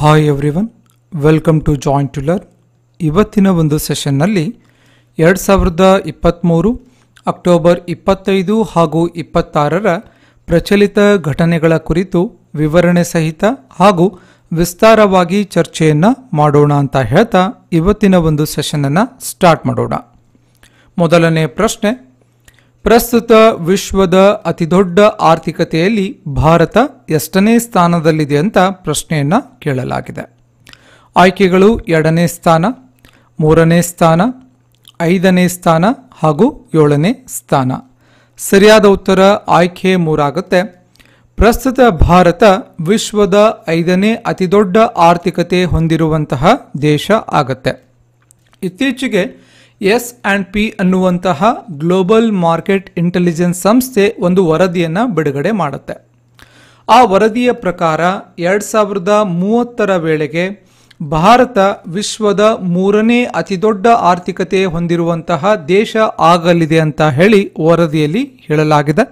hi everyone welcome to joint to learn ಇವತ್ತಿನ ಒಂದು ಸೆಷನ್ನಲ್ಲಿ ಎರಡು ಸಾವಿರದ ಇಪ್ಪತ್ತ್ಮೂರು ಅಕ್ಟೋಬರ್ ಇಪ್ಪತ್ತೈದು ಹಾಗೂ ಇಪ್ಪತ್ತಾರರ ಪ್ರಚಲಿತ ಘಟನೆಗಳ ಕುರಿತು ವಿವರಣೆ ಸಹಿತ ಹಾಗೂ ವಿಸ್ತಾರವಾಗಿ ಚರ್ಚೆಯನ್ನು ಮಾಡೋಣ ಅಂತ ಹೇಳ್ತಾ ಇವತ್ತಿನ ಒಂದು ಸೆಷನನ್ನು ಸ್ಟಾರ್ಟ್ ಮಾಡೋಣ ಮೊದಲನೇ ಪ್ರಶ್ನೆ ಪ್ರಸ್ತುತ ವಿಶ್ವದ ಅತಿದೊಡ್ಡ ಆರ್ಥಿಕತೆಯಲ್ಲಿ ಭಾರತ ಎಷ್ಟನೇ ಸ್ಥಾನದಲ್ಲಿದೆ ಅಂತ ಪ್ರಶ್ನೆಯನ್ನ ಕೇಳಲಾಗಿದೆ ಆಯ್ಕೆಗಳು ಎರಡನೇ ಸ್ಥಾನ ಮೂರನೇ ಸ್ಥಾನ ಐದನೇ ಸ್ಥಾನ ಹಾಗೂ ಏಳನೇ ಸ್ಥಾನ ಸರಿಯಾದ ಉತ್ತರ ಆಯ್ಕೆ ಮೂರಾಗುತ್ತೆ ಪ್ರಸ್ತುತ ಭಾರತ ವಿಶ್ವದ ಐದನೇ ಅತಿದೊಡ್ಡ ಆರ್ಥಿಕತೆ ಹೊಂದಿರುವಂತಹ ದೇಶ ಆಗತ್ತೆ ಇತ್ತೀಚೆಗೆ ಎಸ್ ಆ್ಯಂಡ್ ಪಿ ಅನ್ನುವಂತಹ ಗ್ಲೋಬಲ್ ಮಾರ್ಕೆಟ್ ಇಂಟೆಲಿಜೆನ್ಸ್ ಸಂಸ್ಥೆ ಒಂದು ವರದಿಯನ್ನು ಬಿಡುಗಡೆ ಮಾಡುತ್ತೆ ಆ ವರದಿಯ ಪ್ರಕಾರ ಎರಡು ಸಾವಿರದ ಮೂವತ್ತರ ವೇಳೆಗೆ ಭಾರತ ವಿಶ್ವದ ಮೂರನೇ ಅತಿದೊಡ್ಡ ಆರ್ಥಿಕತೆ ಹೊಂದಿರುವಂತಹ ದೇಶ ಆಗಲಿದೆ ಅಂತ ಹೇಳಿ ವರದಿಯಲ್ಲಿ ಹೇಳಲಾಗಿದೆ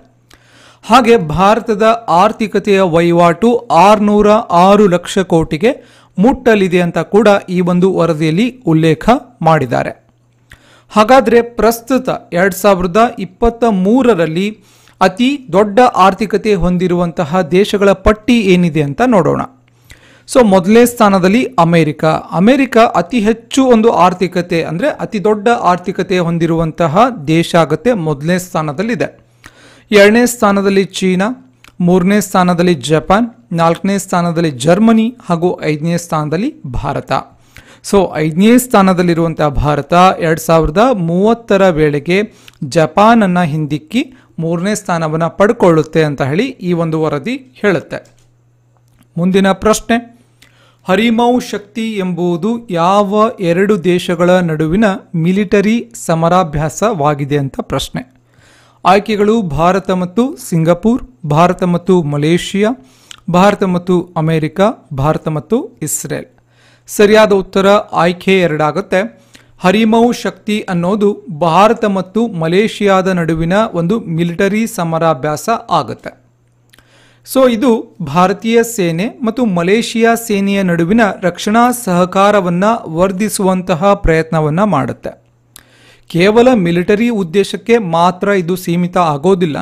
ಹಾಗೆ ಭಾರತದ ಆರ್ಥಿಕತೆಯ ವಹಿವಾಟು ಆರುನೂರ ಆರು ಲಕ್ಷ ಕೋಟಿಗೆ ಮುಟ್ಟಲಿದೆ ಅಂತ ಕೂಡ ಈ ಒಂದು ವರದಿಯಲ್ಲಿ ಉಲ್ಲೇಖ ಮಾಡಿದ್ದಾರೆ ಹಾಗಾದರೆ ಪ್ರಸ್ತುತ ಎರಡು ಸಾವಿರದ ಇಪ್ಪತ್ತ ಮೂರರಲ್ಲಿ ಅತಿ ದೊಡ್ಡ ಆರ್ಥಿಕತೆ ಹೊಂದಿರುವಂತಹ ದೇಶಗಳ ಪಟ್ಟಿ ಏನಿದೆ ಅಂತ ನೋಡೋಣ ಸೊ ಮೊದಲನೇ ಸ್ಥಾನದಲ್ಲಿ ಅಮೇರಿಕ ಅಮೇರಿಕ ಅತಿ ಹೆಚ್ಚು ಒಂದು ಆರ್ಥಿಕತೆ ಅಂದರೆ ಅತಿ ದೊಡ್ಡ ಆರ್ಥಿಕತೆ ಹೊಂದಿರುವಂತಹ ದೇಶ ಆಗುತ್ತೆ ಮೊದಲನೇ ಸ್ಥಾನದಲ್ಲಿದೆ ಎರಡನೇ ಸ್ಥಾನದಲ್ಲಿ ಚೀನಾ ಮೂರನೇ ಸ್ಥಾನದಲ್ಲಿ ಜಪಾನ್ ನಾಲ್ಕನೇ ಸ್ಥಾನದಲ್ಲಿ ಜರ್ಮನಿ ಹಾಗೂ ಐದನೇ ಸ್ಥಾನದಲ್ಲಿ ಭಾರತ ಸೊ ಐದನೇ ಸ್ಥಾನದಲ್ಲಿರುವಂತಹ ಭಾರತ ಎರಡು ಸಾವಿರದ ಮೂವತ್ತರ ವೇಳೆಗೆ ಜಪಾನನ್ನು ಹಿಂದಿಕ್ಕಿ ಮೂರನೇ ಸ್ಥಾನವನ್ನು ಪಡ್ಕೊಳ್ಳುತ್ತೆ ಅಂತ ಹೇಳಿ ಈ ಒಂದು ವರದಿ ಹೇಳುತ್ತೆ ಮುಂದಿನ ಪ್ರಶ್ನೆ ಹರಿಮೌ ಶಕ್ತಿ ಎಂಬುದು ಯಾವ ಎರಡು ದೇಶಗಳ ನಡುವಿನ ಮಿಲಿಟರಿ ಸಮರಾಭ್ಯಾಸವಾಗಿದೆ ಅಂತ ಪ್ರಶ್ನೆ ಆಯ್ಕೆಗಳು ಭಾರತ ಮತ್ತು ಸಿಂಗಪೂರ್ ಭಾರತ ಮತ್ತು ಮಲೇಷಿಯಾ ಭಾರತ ಮತ್ತು ಅಮೇರಿಕಾ ಭಾರತ ಮತ್ತು ಇಸ್ರೇಲ್ ಸರಿಯಾದ ಉತ್ತರ ಆಯ್ಕೆ ಎರಡಾಗುತ್ತೆ ಹರಿಮೌ ಶಕ್ತಿ ಅನ್ನೋದು ಭಾರತ ಮತ್ತು ಮಲೇಷಿಯಾದ ನಡುವಿನ ಒಂದು ಮಿಲಿಟರಿ ಸಮರಾಭ್ಯಾಸ ಆಗುತ್ತೆ ಸೊ ಇದು ಭಾರತೀಯ ಸೇನೆ ಮತ್ತು ಮಲೇಷಿಯಾ ಸೇನೆಯ ನಡುವಿನ ರಕ್ಷಣಾ ಸಹಕಾರವನ್ನು ವರ್ಧಿಸುವಂತಹ ಪ್ರಯತ್ನವನ್ನು ಮಾಡುತ್ತೆ ಕೇವಲ ಮಿಲಿಟರಿ ಉದ್ದೇಶಕ್ಕೆ ಮಾತ್ರ ಇದು ಸೀಮಿತ ಆಗೋದಿಲ್ಲ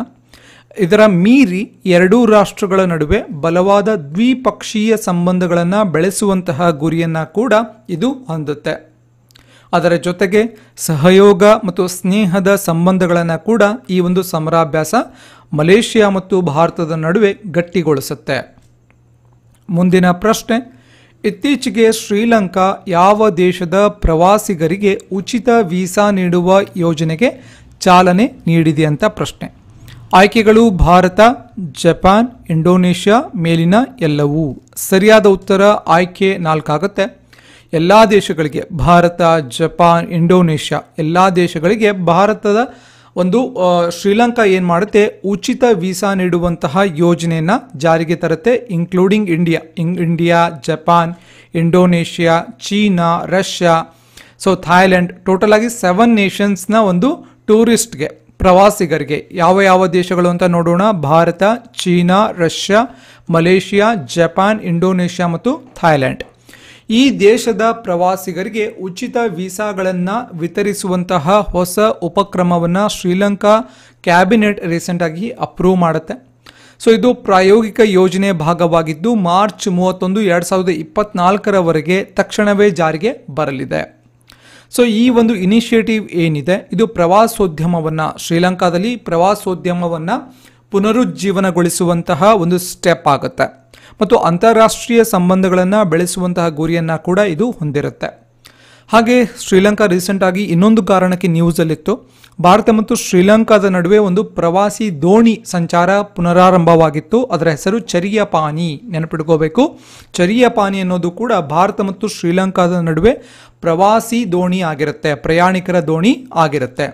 ಇದರ ಮೀರಿ ಎರಡೂ ರಾಷ್ಟ್ರಗಳ ನಡುವೆ ಬಲವಾದ ದ್ವಿಪಕ್ಷೀಯ ಸಂಬಂಧಗಳನ್ನು ಬೆಳೆಸುವಂತಹ ಗುರಿಯನ್ನು ಕೂಡ ಇದು ಹೊಂದುತ್ತೆ ಅದರ ಜೊತೆಗೆ ಸಹಯೋಗ ಮತ್ತು ಸ್ನೇಹದ ಸಂಬಂಧಗಳನ್ನು ಕೂಡ ಈ ಒಂದು ಸಮರಾಭ್ಯಾಸ ಮಲೇಷ್ಯಾ ಮತ್ತು ಭಾರತದ ನಡುವೆ ಗಟ್ಟಿಗೊಳಿಸುತ್ತೆ ಮುಂದಿನ ಪ್ರಶ್ನೆ ಇತ್ತೀಚೆಗೆ ಶ್ರೀಲಂಕಾ ಯಾವ ದೇಶದ ಪ್ರವಾಸಿಗರಿಗೆ ಉಚಿತ ವೀಸಾ ನೀಡುವ ಯೋಜನೆಗೆ ಚಾಲನೆ ನೀಡಿದೆ ಅಂತ ಪ್ರಶ್ನೆ ಆಯ್ಕೆಗಳು ಭಾರತ ಜಪಾನ್ ಇಂಡೋನೇಷ್ಯಾ ಮೇಲಿನ ಎಲ್ಲವೂ ಸರಿಯಾದ ಉತ್ತರ ಆಯ್ಕೆ ನಾಲ್ಕಾಗುತ್ತೆ ಎಲ್ಲ ದೇಶಗಳಿಗೆ ಭಾರತ ಜಪಾನ್ ಇಂಡೋನೇಷ್ಯಾ ಎಲ್ಲ ದೇಶಗಳಿಗೆ ಭಾರತದ ಒಂದು ಶ್ರೀಲಂಕಾ ಏನು ಮಾಡುತ್ತೆ ಉಚಿತ ವೀಸಾ ನೀಡುವಂತಹ ಯೋಜನೆಯನ್ನು ಜಾರಿಗೆ ತರುತ್ತೆ ಇನ್ಕ್ಲೂಡಿಂಗ್ ಇಂಡಿಯಾ ಇಂಗ್ India Japan Indonesia China Russia so Thailand total ಆಗಿ ಸೆವೆನ್ ನೇಷನ್ಸ್ನ ಒಂದು ಟೂರಿಸ್ಟ್ಗೆ ಪ್ರವಾಸಿಗರಿಗೆ ಯಾವ ಯಾವ ದೇಶಗಳು ಅಂತ ನೋಡೋಣ Bharat China Russia Malaysia Japan Indonesia ಮತ್ತು ಥಾಯ್ಲೆಂಡ್ ಈ ದೇಶದ ಪ್ರವಾಸಿಗರಿಗೆ ಉಚಿತ ವೀಸಾಗಳನ್ನು ವಿತರಿಸುವಂತಹ ಹೊಸ ಉಪಕ್ರಮವನ್ನು ಶ್ರೀಲಂಕಾ ಕ್ಯಾಬಿನೆಟ್ ರೀಸೆಂಟಾಗಿ ಅಪ್ರೂವ್ ಮಾಡುತ್ತೆ ಸೊ ಇದು ಪ್ರಾಯೋಗಿಕ ಯೋಜನೆ ಭಾಗವಾಗಿದ್ದು ಮಾರ್ಚ್ ಮೂವತ್ತೊಂದು ಎರಡು ಸಾವಿರದ ಇಪ್ಪತ್ನಾಲ್ಕರವರೆಗೆ ತಕ್ಷಣವೇ ಜಾರಿಗೆ ಬರಲಿದೆ ಸೊ ಈ ಒಂದು ಇನಿಷಿಯೇಟಿವ್ ಏನಿದೆ ಇದು ಪ್ರವಾಸೋದ್ಯಮವನ್ನು ಶ್ರೀಲಂಕಾದಲ್ಲಿ ಪ್ರವಾಸೋದ್ಯಮವನ್ನು ಪುನರುಜ್ಜೀವನಗೊಳಿಸುವಂತಹ ಒಂದು ಸ್ಟೆಪ್ ಆಗುತ್ತೆ ಮತ್ತು ಅಂತಾರಾಷ್ಟ್ರೀಯ ಸಂಬಂಧಗಳನ್ನು ಬೆಳೆಸುವಂತಹ ಗುರಿಯನ್ನು ಕೂಡ ಇದು ಹೊಂದಿರುತ್ತೆ ಹಾಗೆ ಶ್ರೀಲಂಕಾ ರೀಸೆಂಟಾಗಿ ಇನ್ನೊಂದು ಕಾರಣಕ್ಕೆ ನ್ಯೂಸಲ್ಲಿತ್ತು ಭಾರತ ಮತ್ತು ಶ್ರೀಲಂಕಾದ ನಡುವೆ ಒಂದು ಪ್ರವಾಸಿ ದೋಣಿ ಸಂಚಾರ ಪುನರಾರಂಭವಾಗಿತ್ತು ಅದರ ಹೆಸರು ಚರಿಯಪಾನಿ ನೆನಪಿಟ್ಕೋಬೇಕು ಚರಿಯಪಾನಿ ಅನ್ನೋದು ಕೂಡ ಭಾರತ ಮತ್ತು ಶ್ರೀಲಂಕಾದ ನಡುವೆ ಪ್ರವಾಸಿ ದೋಣಿ ಆಗಿರುತ್ತೆ ಪ್ರಯಾಣಿಕರ ದೋಣಿ ಆಗಿರುತ್ತೆ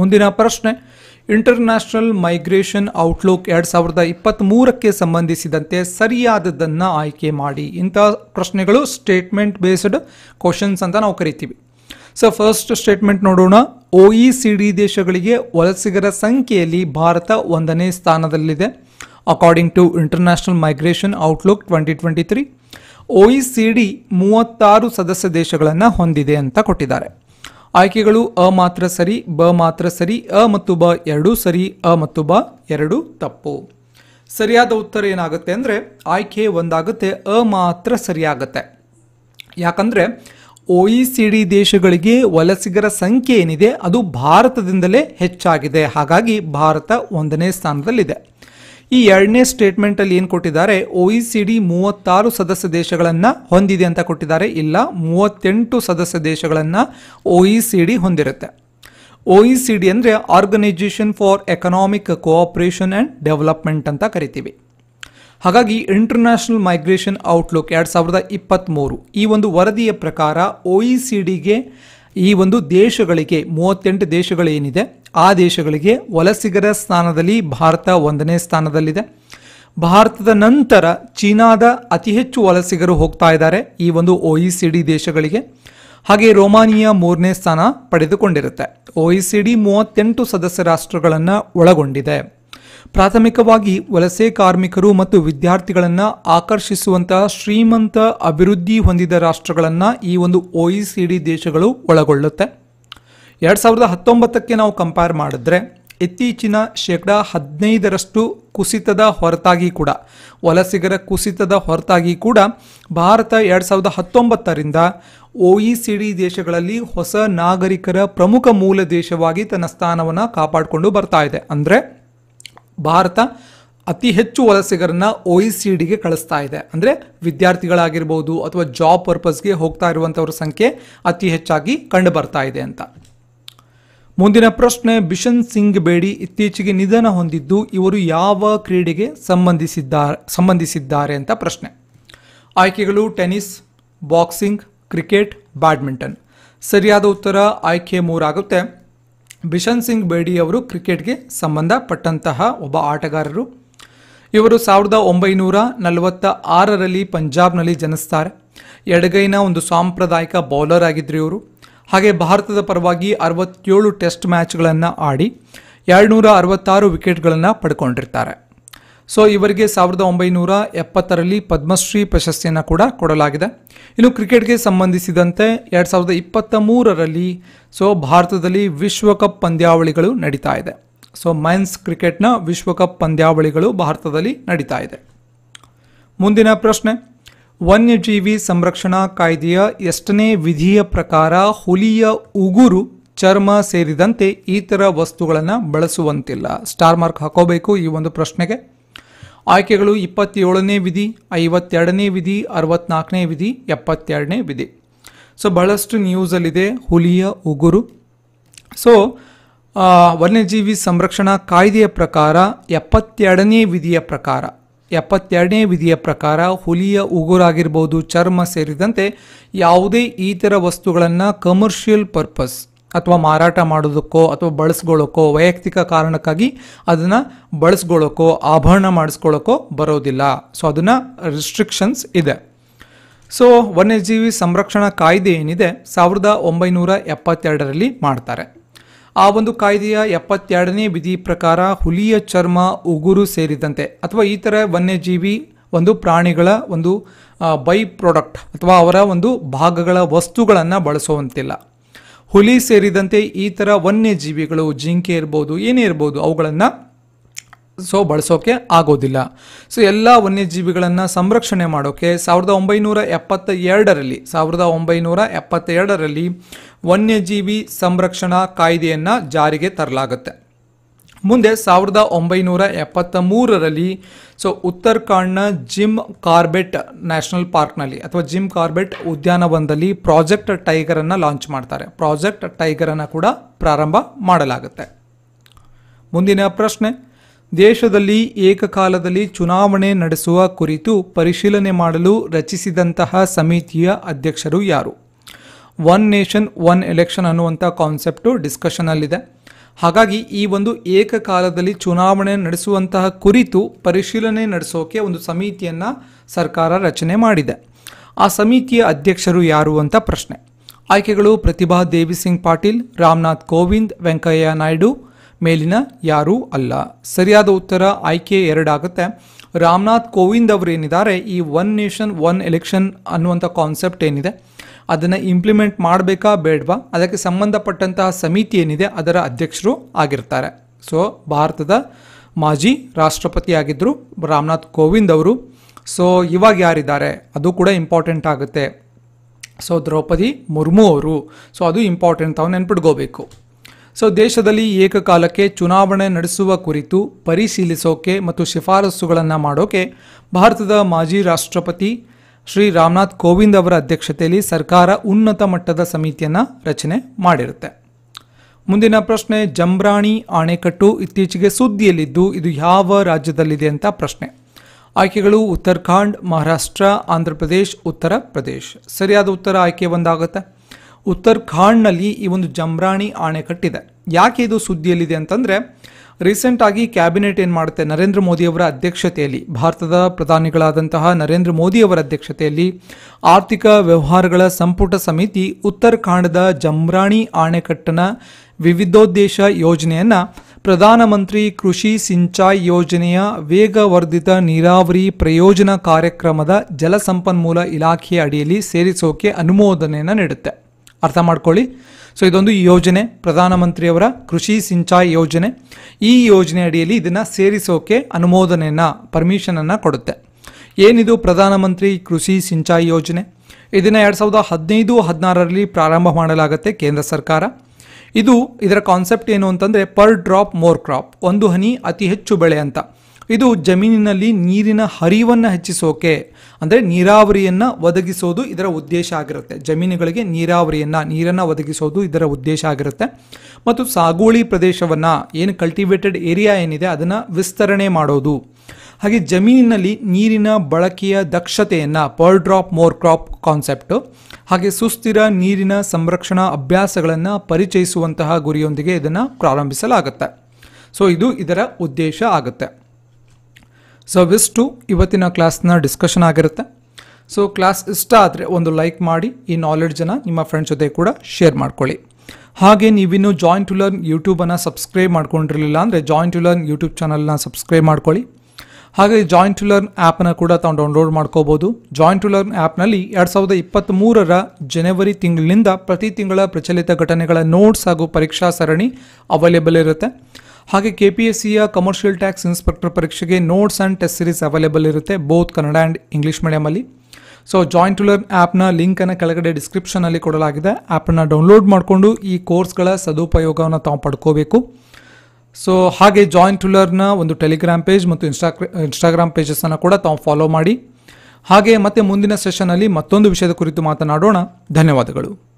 ಮುಂದಿನ ಪ್ರಶ್ನೆ ಇಂಟರ್ನ್ಯಾಷನಲ್ ಮೈಗ್ರೇಷನ್ ಔಟ್ಲುಕ್ ಎರಡು ಸಾವಿರದ ಇಪ್ಪತ್ತ್ಮೂರಕ್ಕೆ ಸಂಬಂಧಿಸಿದಂತೆ ಸರಿಯಾದದ್ದನ್ನು ಆಯ್ಕೆ ಮಾಡಿ ಇಂಥ ಪ್ರಶ್ನೆಗಳು ಸ್ಟೇಟ್ಮೆಂಟ್ ಬೇಸ್ಡ್ ಕ್ವಶನ್ಸ್ ಅಂತ ನಾವು ಕರಿತೀವಿ ಸೊ ಫಸ್ಟ್ ಸ್ಟೇಟ್ಮೆಂಟ್ ನೋಡೋಣ ಒ ಇ ಸಿ ಡಿ ದೇಶಗಳಿಗೆ ವಲಸಿಗರ ಸಂಖ್ಯೆಯಲ್ಲಿ ಭಾರತ ಒಂದನೇ ಸ್ಥಾನದಲ್ಲಿದೆ according to international migration outlook twenty twenty three O E C D ಮೂವತ್ತಾರು ಸದಸ್ಯ ದೇಶಗಳನ್ನು ಹೊಂದಿದೆ ಅಂತ ಕೊಟ್ಟಿದ್ದಾರೆ ಆಯ್ಕೆಗಳು ಅ ಮಾತ್ರ ಸರಿ ಬ ಮಾತ್ರ ಸರಿ ಅ ಮತ್ತು ಬ ಎರಡೂ ಸರಿ ಅ ಮತ್ತು ಬ ಎರಡು ತಪ್ಪು ಸರಿಯಾದ ಉತ್ತರ ಏನಾಗುತ್ತೆ ಅಂದರೆ ಆಯ್ಕೆ ಒಂದಾಗುತ್ತೆ ಅ ಮಾತ್ರ ಸರಿಯಾಗುತ್ತೆ ಯಾಕಂದರೆ ಒಇಸಿಡಿ ದೇಶಗಳಿಗೆ ವಲಸಿಗರ ಸಂಖ್ಯೆ ಏನಿದೆ ಅದು ಭಾರತದಿಂದಲೇ ಹೆಚ್ಚಾಗಿದೆ ಹಾಗಾಗಿ ಭಾರತ ಒಂದನೇ ಸ್ಥಾನದಲ್ಲಿದೆ ಈ ಎರಡನೇ ಸ್ಟೇಟ್ಮೆಂಟಲ್ಲಿ ಏನು ಕೊಟ್ಟಿದ್ದಾರೆ ಒ ಇ ಸಿ ಡಿ ಮೂವತ್ತಾರು ಸದಸ್ಯ ದೇಶಗಳನ್ನು ಹೊಂದಿದೆ ಅಂತ ಕೊಟ್ಟಿದ್ದಾರೆ ಇಲ್ಲ ಮೂವತ್ತೆಂಟು ಸದಸ್ಯ ದೇಶಗಳನ್ನು ಒ ಇ ಸಿ ಡಿ ಹೊಂದಿರುತ್ತೆ ಒ ಸಿ ಡಿ ಅಂದರೆ organisation for economic cooperation and development ಅಂತ ಕರಿತೀವಿ ಹಾಗಾಗಿ ಇಂಟರ್ನ್ಯಾಷನಲ್ ಮೈಗ್ರೇಷನ್ ಔಟ್ಲುಕ್ ಎರಡು ಸಾವಿರದ ಇಪ್ಪತ್ತ್ಮೂರು ಈ ಒಂದು ವರದಿಯ ಪ್ರಕಾರ ಒ ಇ ಸಿ ಡಿಗೆ ಈ ಒಂದು ದೇಶಗಳಿಗೆ ಮೂವತ್ತೆಂಟು ದೇಶಗಳೇನಿದೆ ಆ ದೇಶಗಳಿಗೆ ವಲಸಿಗರ ಸ್ಥಾನದಲ್ಲಿ ಭಾರತ ಒಂದನೇ ಸ್ಥಾನದಲ್ಲಿದೆ ಭಾರತದ ನಂತರ ಚೀನಾದ ಅತಿ ಹೆಚ್ಚು ವಲಸಿಗರು ಹೋಗ್ತಾ ಇದ್ದಾರೆ ಈ ಒಂದು ಒ ಇ ಸಿ ಡಿ ದೇಶಗಳಿಗೆ ಹಾಗೆ ರೋಮಾನಿಯಾ ಮೂರನೇ ಸ್ಥಾನ ಪಡೆದುಕೊಂಡಿರುತ್ತೆ ಒ ಇ ಸಿ ಡಿ ಮೂವತ್ತೆಂಟು ಸದಸ್ಯ ರಾಷ್ಟ್ರಗಳನ್ನು ಒಳಗೊಂಡಿದೆ ಪ್ರಾಥಮಿಕವಾಗಿ ವಲಸೆ ಕಾರ್ಮಿಕರು ಮತ್ತು ವಿದ್ಯಾರ್ಥಿಗಳನ್ನು ಆಕರ್ಷಿಸುವಂತಹ ಶ್ರೀಮಂತ ಅಭಿವೃದ್ಧಿ ಹೊಂದಿದ ರಾಷ್ಟ್ರಗಳನ್ನು ಈ ಒಂದು ಒ ಇ ಸಿ ಡಿ ದೇಶಗಳು ಒಳಗೊಳ್ಳುತ್ತೆ ಎರಡು ಸಾವಿರದ ಹತ್ತೊಂಬತ್ತಕ್ಕೆ ನಾವು ಕಂಪೇರ್ ಮಾಡಿದ್ರೆ ಇತ್ತೀಚಿನ ಶೇಕಡ ಹದಿನೈದರಷ್ಟು ಕುಸಿತದ ಹೊರತಾಗಿ ಕೂಡ ವಲಸಿಗರ ಕುಸಿತದ ಹೊರತಾಗಿ ಕೂಡ ಭಾರತ ಎರಡು ಸಾವಿರದ ಹತ್ತೊಂಬತ್ತರಿಂದ ಒ ಇ ಸಿ ಡಿ ದೇಶಗಳಲ್ಲಿ ಹೊಸ ನಾಗರಿಕರ ಪ್ರಮುಖ ಮೂಲ ದೇಶವಾಗಿ ತನ್ನ ಸ್ಥಾನವನ್ನು ಕಾಪಾಡಿಕೊಂಡು ಬರ್ತಾ ಇದೆ ಅಂದರೆ ಭಾರತ ಅತಿ ಹೆಚ್ಚು ವಲಸಿಗರನ್ನ ಒ ಇ ಸಿ ಡಿಗೆ ಕಳಿಸ್ತಾ ಇದೆ ಅಂದರೆ ವಿದ್ಯಾರ್ಥಿಗಳಾಗಿರ್ಬೋದು ಅಥವಾ ಜಾಬ್ ಪರ್ಪಸ್ಗೆ ಹೋಗ್ತಾ ಇರುವಂಥವ್ರ ಸಂಖ್ಯೆ ಅತಿ ಹೆಚ್ಚಾಗಿ ಕಂಡು ಬರ್ತಾ ಇದೆ ಅಂತ ಮುಂದಿನ ಪ್ರಶ್ನೆ ಬಿಷನ್ ಸಿಂಗ್ ಬೇಡಿ ಇತ್ತೀಚೆಗೆ ನಿಧನ ಹೊಂದಿದ್ದು ಇವರು ಯಾವ ಕ್ರೀಡೆಗೆ ಸಂಬಂಧಿಸಿದ್ದಾರೆ ಸಂಬಂಧಿಸಿದ್ದಾರೆ ಅಂತ ಪ್ರಶ್ನೆ ಆಯ್ಕೆಗಳು ಟೆನಿಸ್ ಬಾಕ್ಸಿಂಗ್ ಕ್ರಿಕೆಟ್ ಬ್ಯಾಡ್ಮಿಂಟನ್ ಸರಿಯಾದ ಉತ್ತರ ಆಯ್ಕೆ ಮೂರಾಗುತ್ತೆ ಬಿಷನ್ ಸಿಂಗ್ ಬೇಡಿ ಅವರು ಕ್ರಿಕೆಟ್ಗೆ ಸಂಬಂಧಪಟ್ಟಂತಹ ಒಬ್ಬ ಆಟಗಾರರು ಇವರು ಸಾವಿರದ ಒಂಬೈನೂರ ನಲವತ್ತ ಆರರಲ್ಲಿ ಪಂಜಾಬ್ನಲ್ಲಿ ಜನಿಸ್ತಾರೆ ಎಡಗೈನ ಒಂದು ಸಾಂಪ್ರದಾಯಿಕ ಬೌಲರ್ ಆಗಿದ್ದರು ಇವರು ಹಾಗೆ ಭಾರತದ ಪರವಾಗಿ ಅರವತ್ತೇಳು ಟೆಸ್ಟ್ ಮ್ಯಾಚ್ಗಳನ್ನು ಆಡಿ ನೂರ ಅರವತ್ತಾರು ವಿಕೆಟ್ಗಳನ್ನು ಪಡ್ಕೊಂಡಿರ್ತಾರೆ ಸೊ ಇವರಿಗೆ ಸಾವಿರದ ಒಂಬೈನೂರ ಎಪ್ಪತ್ತರಲ್ಲಿ ಪದ್ಮಶ್ರೀ ಪ್ರಶಸ್ತಿಯನ್ನು ಕೂಡ ಕೊಡಲಾಗಿದೆ ಇನ್ನು ಕ್ರಿಕೆಟ್ಗೆ ಸಂಬಂಧಿಸಿದಂತೆ ಎರಡು ಸಾವಿರದ ಇಪ್ಪತ್ತ ಮೂರರಲ್ಲಿ ಸೊ ಭಾರತದಲ್ಲಿ ವಿಶ್ವಕಪ್ ಪಂದ್ಯಾವಳಿಗಳು ನಡೀತಾ ಇದೆ ಸೊ ಮೈನ್ಸ್ ಕ್ರಿಕೆಟ್ನ ವಿಶ್ವಕಪ್ ಪಂದ್ಯಾವಳಿಗಳು ಭಾರತದಲ್ಲಿ ನಡೀತಾ ಇದೆ ಮುಂದಿನ ಪ್ರಶ್ನೆ ವನ್ಯಜೀವಿ ಸಂರಕ್ಷಣಾ ಕಾಯ್ದೆಯ ಎಷ್ಟನೇ ವಿಧಿಯ ಪ್ರಕಾರ ಹುಲಿಯ ಉಗುರು ಚರ್ಮ ಸೇರಿದಂತೆ ಇತರ ವಸ್ತುಗಳನ್ನು ಬಳಸುವಂತಿಲ್ಲ ಸ್ಟಾರ್ ಮಾರ್ಕ್ ಹಾಕೋಬೇಕು ಈ ಒಂದು ಪ್ರಶ್ನೆಗೆ ಆಯ್ಕೆಗಳು ಇಪ್ಪತ್ತೇಳನೇ ವಿಧಿ ಐವತ್ತೆರಡನೇ ವಿಧಿ ಅರವತ್ನಾಲ್ಕನೇ ವಿಧಿ ಎಪ್ಪತ್ತೆರಡನೇ ವಿಧಿ ಸೊ ಬಹಳಷ್ಟು ನ್ಯೂಸಲ್ಲಿದೆ ಹುಲಿಯ ಉಗುರು ಸೊ ವನ್ಯಜೀವಿ ಸಂರಕ್ಷಣಾ ಕಾಯ್ದೆಯ ಪ್ರಕಾರ ಎಪ್ಪತ್ತೆರಡನೇ ವಿಧಿಯ ಪ್ರಕಾರ ಎಪ್ಪತ್ತೆರಡನೇ ವಿಧಿಯ ಪ್ರಕಾರ ಹುಲಿಯ ಉಗುರಾಗಿರ್ಬೋದು ಚರ್ಮ ಸೇರಿದಂತೆ ಯಾವುದೇ ಈ ಥರ ವಸ್ತುಗಳನ್ನು ಕಮರ್ಷಿಯಲ್ ಪರ್ಪಸ್ ಅಥವಾ ಮಾರಾಟ ಮಾಡೋದಕ್ಕೋ ಅಥವಾ ಬಳಸ್ಕೊಳ್ಳೋಕ್ಕೋ ವೈಯಕ್ತಿಕ ಕಾರಣಕ್ಕಾಗಿ ಅದನ್ನು ಬಳಸ್ಕೊಳ್ಳೋಕ್ಕೋ ಆಭರಣ ಮಾಡಿಸ್ಕೊಳ್ಳೋಕ್ಕೋ ಬರೋದಿಲ್ಲ ಸೊ ಅದನ್ನು ರಿಸ್ಟ್ರಿಕ್ಷನ್ಸ್ ಇದೆ ಸೊ ವನ್ಯಜೀವಿ ಸಂರಕ್ಷಣಾ ಕಾಯ್ದೆ ಏನಿದೆ ಸಾವಿರದ ಒಂಬೈನೂರ ಎಪ್ಪತ್ತೆರಡರಲ್ಲಿ ಮಾಡ್ತಾರೆ ಆ ಒಂದು ಕಾಯ್ದೆಯ ಎಪ್ಪತ್ತೆರಡನೇ ವಿಧಿ ಪ್ರಕಾರ ಹುಲಿಯ ಚರ್ಮ ಉಗುರು ಸೇರಿದಂತೆ ಅಥವಾ ಈ ಥರ ವನ್ಯಜೀವಿ ಒಂದು ಪ್ರಾಣಿಗಳ ಒಂದು ಬೈ ಪ್ರಾಡಕ್ಟ್ ಅಥವಾ ಅವರ ಒಂದು ಭಾಗಗಳ ವಸ್ತುಗಳನ್ನು ಬಳಸುವಂತಿಲ್ಲ ಹುಲಿ ಸೇರಿದಂತೆ ಈ ಥರ ವನ್ಯಜೀವಿಗಳು ಜಿಂಕೆ ಇರ್ಬೋದು ಏನೇ ಇರ್ಬೋದು ಅವುಗಳನ್ನು ಸೊ ಬಳಸೋಕೆ ಆಗೋದಿಲ್ಲ ಸೊ ಎಲ್ಲ ವನ್ಯಜೀವಿಗಳನ್ನು ಸಂರಕ್ಷಣೆ ಮಾಡೋಕ್ಕೆ ಸಾವಿರದ ಒಂಬೈನೂರ ಎಪ್ಪತ್ತ ಎರಡರಲ್ಲಿ ಸಾವಿರದ ಒಂಬೈನೂರ ಎಪ್ಪತ್ತೆರಡರಲ್ಲಿ ವನ್ಯಜೀವಿ ಸಂರಕ್ಷಣಾ ಕಾಯ್ದೆಯನ್ನು ಜಾರಿಗೆ ತರಲಾಗುತ್ತೆ ಮುಂದೆ ಸಾವಿರದ ಒಂಬೈನೂರ ಎಪ್ಪತ್ತ ಮೂರರಲ್ಲಿ ಸೊ ಉತ್ತರಾಖಂಡ್ನ ಜಿಮ್ ಕಾರ್ಬೆಟ್ ನ್ಯಾಷನಲ್ ಪಾರ್ಕ್ನಲ್ಲಿ ಅಥವಾ ಜಿಮ್ ಕಾರ್ಬೆಟ್ ಉದ್ಯಾನವನದಲ್ಲಿ ಪ್ರಾಜೆಕ್ಟ್ ಟೈಗರನ್ನು ಲಾಂಚ್ ಮಾಡ್ತಾರೆ ಪ್ರಾಜೆಕ್ಟ್ ಟೈಗರನ್ನು ಕೂಡ ಪ್ರಾರಂಭ ಮಾಡಲಾಗುತ್ತೆ ಮುಂದಿನ ಪ್ರಶ್ನೆ ದೇಶದಲ್ಲಿ ಏಕಕಾಲದಲ್ಲಿ ಚುನಾವಣೆ ನಡೆಸುವ ಕುರಿತು ಪರಿಶೀಲನೆ ಮಾಡಲು ರಚಿಸಿದಂತಹ ಸಮಿತಿಯ ಅಧ್ಯಕ್ಷರು ಯಾರು ಒನ್ ನೇಷನ್ ಒನ್ ಎಲೆಕ್ಷನ್ ಅನ್ನುವಂಥ ಕಾನ್ಸೆಪ್ಟು ಡಿಸ್ಕಷನಲ್ಲಿದೆ ಹಾಗಾಗಿ ಈ ಒಂದು ಏಕಕಾಲದಲ್ಲಿ ಚುನಾವಣೆ ನಡೆಸುವಂತಹ ಕುರಿತು ಪರಿಶೀಲನೆ ನಡೆಸೋಕೆ ಒಂದು ಸಮಿತಿಯನ್ನು ಸರ್ಕಾರ ರಚನೆ ಮಾಡಿದೆ ಆ ಸಮಿತಿಯ ಅಧ್ಯಕ್ಷರು ಯಾರು ಅಂತ ಪ್ರಶ್ನೆ ಆಯ್ಕೆಗಳು ಪ್ರತಿಭಾ ದೇವಿ ಸಿಂಗ್ ಪಾಟೀಲ್ ರಾಮನಾಥ್ ಕೋವಿಂದ್ ವೆಂಕಯ್ಯ ನಾಯ್ಡು ಮೇಲಿನ ಯಾರೂ ಅಲ್ಲ ಸರಿಯಾದ ಉತ್ತರ ಆಯ್ಕೆ ಎರಡಾಗುತ್ತೆ ರಾಮನಾಥ್ ಕೋವಿಂದ್ ಅವರೇನಿದ್ದಾರೆ ಈ ಒನ್ ನೇಷನ್ ಒನ್ ಎಲೆಕ್ಷನ್ ಅನ್ನುವಂಥ ಕಾನ್ಸೆಪ್ಟ್ ಏನಿದೆ ಅದನ್ನು ಇಂಪ್ಲಿಮೆಂಟ್ ಮಾಡಬೇಕಾ ಬೇಡವಾ ಅದಕ್ಕೆ ಸಂಬಂಧಪಟ್ಟಂತಹ ಸಮಿತಿ ಏನಿದೆ ಅದರ ಅಧ್ಯಕ್ಷರು ಆಗಿರ್ತಾರೆ ಸೊ ಭಾರತದ ಮಾಜಿ ಆಗಿದ್ದರು ರಾಮನಾಥ್ ಕೋವಿಂದ್ ಅವರು ಸೊ ಇವಾಗ ಯಾರಿದ್ದಾರೆ ಅದು ಕೂಡ ಇಂಪಾರ್ಟೆಂಟ್ ಆಗುತ್ತೆ ಸೊ ದ್ರೌಪದಿ ಮುರ್ಮು ಅವರು ಸೊ ಅದು ಇಂಪಾರ್ಟೆಂಟ್ ತಾವು ನೆನ್ಪಿಟ್ಕೋಬೇಕು ಸೊ ದೇಶದಲ್ಲಿ ಏಕಕಾಲಕ್ಕೆ ಚುನಾವಣೆ ನಡೆಸುವ ಕುರಿತು ಪರಿಶೀಲಿಸೋಕೆ ಮತ್ತು ಶಿಫಾರಸುಗಳನ್ನು ಮಾಡೋಕೆ ಭಾರತದ ಮಾಜಿ ರಾಷ್ಟ್ರಪತಿ ಶ್ರೀ ರಾಮನಾಥ್ ಕೋವಿಂದ್ ಅವರ ಅಧ್ಯಕ್ಷತೆಯಲ್ಲಿ ಸರ್ಕಾರ ಉನ್ನತ ಮಟ್ಟದ ಸಮಿತಿಯನ್ನು ರಚನೆ ಮಾಡಿರುತ್ತೆ ಮುಂದಿನ ಪ್ರಶ್ನೆ ಜಂಬ್ರಾಣಿ ಅಣೆಕಟ್ಟು ಇತ್ತೀಚೆಗೆ ಸುದ್ದಿಯಲ್ಲಿದ್ದು ಇದು ಯಾವ ರಾಜ್ಯದಲ್ಲಿದೆ ಅಂತ ಪ್ರಶ್ನೆ ಆಯ್ಕೆಗಳು ಉತ್ತರಾಖಂಡ್ ಮಹಾರಾಷ್ಟ್ರ ಆಂಧ್ರ ಪ್ರದೇಶ್ ಉತ್ತರ ಪ್ರದೇಶ್ ಸರಿಯಾದ ಉತ್ತರ ಆಯ್ಕೆ ಒಂದಾಗುತ್ತೆ ಉತ್ತರಾಖಂಡ್ನಲ್ಲಿ ಈ ಒಂದು ಜಂಬ್ರಾಣಿ ಆಣೆಕಟ್ಟಿದೆ ಯಾಕೆ ಇದು ಸುದ್ದಿಯಲ್ಲಿದೆ ಅಂತಂದರೆ ರೀಸೆಂಟ್ ಆಗಿ ಕ್ಯಾಬಿನೆಟ್ ಏನು ಮಾಡುತ್ತೆ ನರೇಂದ್ರ ಮೋದಿಯವರ ಅಧ್ಯಕ್ಷತೆಯಲ್ಲಿ ಭಾರತದ ಪ್ರಧಾನಿಗಳಾದಂತಹ ನರೇಂದ್ರ ಮೋದಿ ಅವರ ಅಧ್ಯಕ್ಷತೆಯಲ್ಲಿ ಆರ್ಥಿಕ ವ್ಯವಹಾರಗಳ ಸಂಪುಟ ಸಮಿತಿ ಉತ್ತರಾಖಂಡದ ಜಮ್ರಾಣಿ ಅಣೆಕಟ್ಟನ ವಿವಿಧೋದ್ದೇಶ ಯೋಜನೆಯನ್ನು ಪ್ರಧಾನಮಂತ್ರಿ ಕೃಷಿ ಸಿಂಚಾಯ್ ಯೋಜನೆಯ ವೇಗವರ್ಧಿತ ನೀರಾವರಿ ಪ್ರಯೋಜನ ಕಾರ್ಯಕ್ರಮದ ಜಲಸಂಪನ್ಮೂಲ ಇಲಾಖೆಯ ಅಡಿಯಲ್ಲಿ ಸೇರಿಸೋಕೆ ಅನುಮೋದನೆಯನ್ನು ನೀಡುತ್ತೆ ಅರ್ಥ ಮಾಡ್ಕೊಳ್ಳಿ ಸೊ ಇದೊಂದು ಯೋಜನೆ ಪ್ರಧಾನಮಂತ್ರಿಯವರ ಕೃಷಿ ಸಿಂಚಾಯಿ ಯೋಜನೆ ಈ ಯೋಜನೆ ಅಡಿಯಲ್ಲಿ ಇದನ್ನು ಸೇರಿಸೋಕೆ ಅನುಮೋದನೆಯನ್ನು ಪರ್ಮಿಷನನ್ನು ಕೊಡುತ್ತೆ ಏನಿದು ಪ್ರಧಾನಮಂತ್ರಿ ಕೃಷಿ ಸಿಂಚಾಯಿ ಯೋಜನೆ ಇದನ್ನು ಎರಡು ಸಾವಿರದ ಹದಿನೈದು ಹದಿನಾರರಲ್ಲಿ ಪ್ರಾರಂಭ ಮಾಡಲಾಗುತ್ತೆ ಕೇಂದ್ರ ಸರ್ಕಾರ ಇದು ಇದರ ಕಾನ್ಸೆಪ್ಟ್ ಏನು ಅಂತಂದರೆ ಪರ್ ಡ್ರಾಪ್ ಮೋರ್ ಕ್ರಾಪ್ ಒಂದು ಹನಿ ಅತಿ ಹೆಚ್ಚು ಬೆಳೆ ಅಂತ ಇದು ಜಮೀನಿನಲ್ಲಿ ನೀರಿನ ಹರಿವನ್ನು ಹೆಚ್ಚಿಸೋಕೆ ಅಂದರೆ ನೀರಾವರಿಯನ್ನು ಒದಗಿಸೋದು ಇದರ ಉದ್ದೇಶ ಆಗಿರುತ್ತೆ ಜಮೀನುಗಳಿಗೆ ನೀರಾವರಿಯನ್ನು ನೀರನ್ನು ಒದಗಿಸೋದು ಇದರ ಉದ್ದೇಶ ಆಗಿರುತ್ತೆ ಮತ್ತು ಸಾಗುವಳಿ ಪ್ರದೇಶವನ್ನು ಏನು ಕಲ್ಟಿವೇಟೆಡ್ ಏರಿಯಾ ಏನಿದೆ ಅದನ್ನು ವಿಸ್ತರಣೆ ಮಾಡೋದು ಹಾಗೆ ಜಮೀನಿನಲ್ಲಿ ನೀರಿನ ಬಳಕೆಯ ದಕ್ಷತೆಯನ್ನು per drop more crop concept ಹಾಗೆ ಸುಸ್ಥಿರ ನೀರಿನ ಸಂರಕ್ಷಣಾ ಅಭ್ಯಾಸಗಳನ್ನು ಪರಿಚಯಿಸುವಂತಹ ಗುರಿಯೊಂದಿಗೆ ಇದನ್ನು ಪ್ರಾರಂಭಿಸಲಾಗುತ್ತೆ ಸೊ ಇದು ಇದರ ಉದ್ದೇಶ ಆಗುತ್ತೆ ಸೊ ಟು ಇವತ್ತಿನ ಕ್ಲಾಸ್ನ ಡಿಸ್ಕಷನ್ ಆಗಿರುತ್ತೆ ಸೊ ಕ್ಲಾಸ್ ಇಷ್ಟ ಆದರೆ ಒಂದು ಲೈಕ್ ಮಾಡಿ ಈ ನಾಲೆಡ್ಜನ್ನು ನಿಮ್ಮ ಫ್ರೆಂಡ್ಸ್ ಜೊತೆ ಕೂಡ ಶೇರ್ ಮಾಡ್ಕೊಳ್ಳಿ ಹಾಗೆ ನೀವಿನ್ನೂ ಜಾಯಿಂಟ್ ಟು ಲರ್ನ್ ಯೂಟ್ಯೂಬನ್ನು ಸಬ್ಸ್ಕ್ರೈಬ್ ಮಾಡ್ಕೊಂಡಿರಲಿಲ್ಲ ಅಂದರೆ ಜಾಯಿಂಟ್ ಟು ಲರ್ನ್ ಯೂಟ್ಯೂಬ್ ಚಾನಲ್ನ ಸಬ್ಸ್ಕ್ರೈಬ್ ಮಾಡ್ಕೊಳ್ಳಿ ಹಾಗೆ ಜಾಯಿಂಟ್ ಟು ಲರ್ನ್ ಆ್ಯಪನ್ನು ಕೂಡ ತಾವು ಡೌನ್ಲೋಡ್ ಮಾಡ್ಕೋಬೋದು ಜಾಯಿಂಟ್ ಟು ಲರ್ನ್ ಆ್ಯಪ್ನಲ್ಲಿ ಎರಡು ಸಾವಿರದ ಇಪ್ಪತ್ತ್ಮೂರರ ಜನವರಿ ತಿಂಗಳಿನಿಂದ ಪ್ರತಿ ತಿಂಗಳ ಪ್ರಚಲಿತ ಘಟನೆಗಳ ನೋಟ್ಸ್ ಹಾಗೂ ಪರೀಕ್ಷಾ ಸರಣಿ ಅವೈಲೇಬಲ್ ಇರುತ್ತೆ ಹಾಗೆ ಕೆ ಪಿ ಸಿಯ ಕಮರ್ಷಿಯಲ್ ಟ್ಯಾಕ್ಸ್ ಇನ್ಸ್ಪೆಕ್ಟರ್ ಪರೀಕ್ಷೆಗೆ notes and test series available ಇರುತ್ತೆ ಬೋತ್ ಕನ್ನಡ ಆ್ಯಂಡ್ ಇಂಗ್ಲೀಷ್ ಮೀಡಿಯಮಲ್ಲಿ ಸೊ ಜಾಯಿಂಟ್ ಟು ಲರ್ನ್ ಆ್ಯಪ್ನ ಲಿಂಕನ್ನು ಕೆಳಗಡೆ ಡಿಸ್ಕ್ರಿಪ್ಷನಲ್ಲಿ ಕೊಡಲಾಗಿದೆ ಆ್ಯಪನ್ನು ಡೌನ್ಲೋಡ್ ಮಾಡಿಕೊಂಡು ಈ ಕೋರ್ಸ್ಗಳ ಸದುಪಯೋಗವನ್ನು ತಾವು ಪಡ್ಕೋಬೇಕು ಸೊ ಹಾಗೆ ಜಾಯಿಂಟ್ ಟು ಒಂದು ಟೆಲಿಗ್ರಾಮ್ ಪೇಜ್ ಮತ್ತು ಇನ್ಸ್ಟಾ ಇನ್ಸ್ಟಾಗ್ರಾಮ್ ಪೇಜಸ್ಸನ್ನು ಕೂಡ ತಾವು ಫಾಲೋ ಮಾಡಿ ಹಾಗೆ ಮತ್ತೆ ಮುಂದಿನ ಸೆಷನಲ್ಲಿ ಮತ್ತೊಂದು ವಿಷಯದ ಕುರಿತು ಮಾತನಾಡೋಣ ಧನ್ಯವಾದಗಳು